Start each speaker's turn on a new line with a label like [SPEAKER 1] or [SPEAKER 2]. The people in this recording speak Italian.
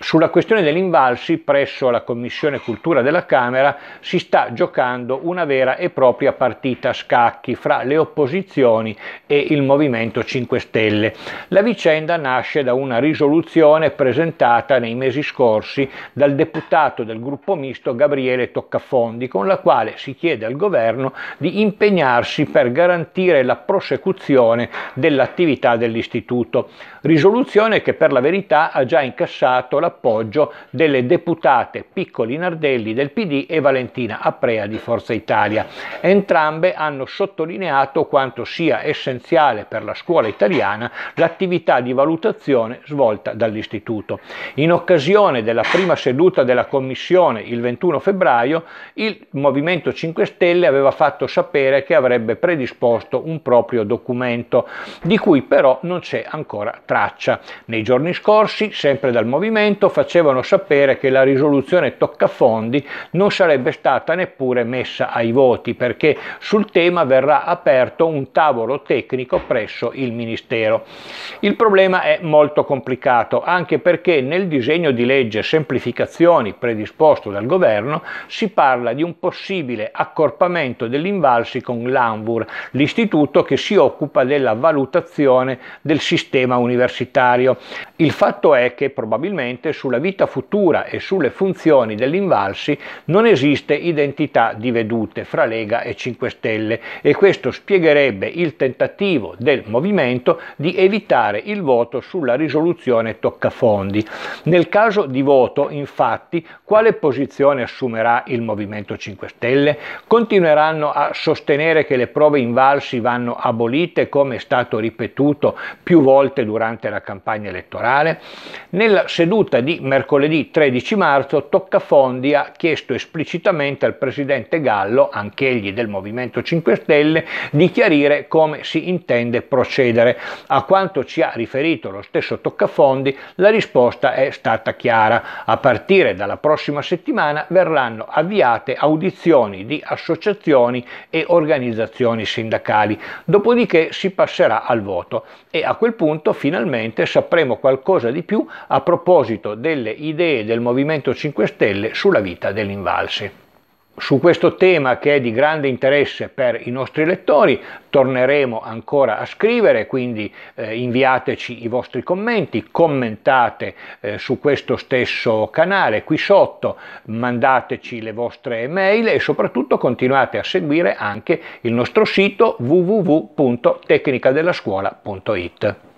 [SPEAKER 1] Sulla questione degli invalsi presso la Commissione Cultura della Camera si sta giocando una vera e propria partita a scacchi fra le opposizioni e il Movimento 5 Stelle. La vicenda nasce da una risoluzione presentata nei mesi scorsi dal deputato del gruppo misto Gabriele Toccafondi con la quale si chiede al governo di impegnarsi per garantire la prosecuzione dell'attività dell'istituto. Risoluzione che per la verità ha già incassato la l'appoggio delle deputate Piccoli Nardelli del PD e Valentina Aprea di Forza Italia. Entrambe hanno sottolineato quanto sia essenziale per la scuola italiana l'attività di valutazione svolta dall'Istituto. In occasione della prima seduta della Commissione il 21 febbraio, il Movimento 5 Stelle aveva fatto sapere che avrebbe predisposto un proprio documento, di cui però non c'è ancora traccia. Nei giorni scorsi, sempre dal Movimento, Parlamento facevano sapere che la risoluzione toccafondi non sarebbe stata neppure messa ai voti perché sul tema verrà aperto un tavolo tecnico presso il Ministero. Il problema è molto complicato anche perché nel disegno di legge semplificazioni predisposto dal governo si parla di un possibile accorpamento dell'Invalsi con l'ANVUR, l'istituto che si occupa della valutazione del sistema universitario. Il fatto è che probabilmente Ovviamente sulla vita futura e sulle funzioni dell'Invalsi non esiste identità di vedute fra Lega e 5 Stelle e questo spiegherebbe il tentativo del movimento di evitare il voto sulla risoluzione toccafondi. Nel caso di voto, infatti, quale posizione assumerà il Movimento 5 Stelle? Continueranno a sostenere che le prove invalsi vanno abolite, come è stato ripetuto più volte durante la campagna elettorale? Nella seduta seduta di mercoledì 13 marzo Toccafondi ha chiesto esplicitamente al presidente Gallo, anch'egli del Movimento 5 Stelle, di chiarire come si intende procedere. A quanto ci ha riferito lo stesso Toccafondi, la risposta è stata chiara. A partire dalla prossima settimana verranno avviate audizioni di associazioni e organizzazioni sindacali, dopodiché si passerà al voto e a quel punto finalmente sapremo qualcosa di più a proposito approfondimento delle idee del Movimento 5 Stelle sulla vita dell'Invalsi. Su questo tema che è di grande interesse per i nostri lettori torneremo ancora a scrivere, quindi eh, inviateci i vostri commenti, commentate eh, su questo stesso canale qui sotto, mandateci le vostre mail e soprattutto continuate a seguire anche il nostro sito www.tecnicadellascuola.it.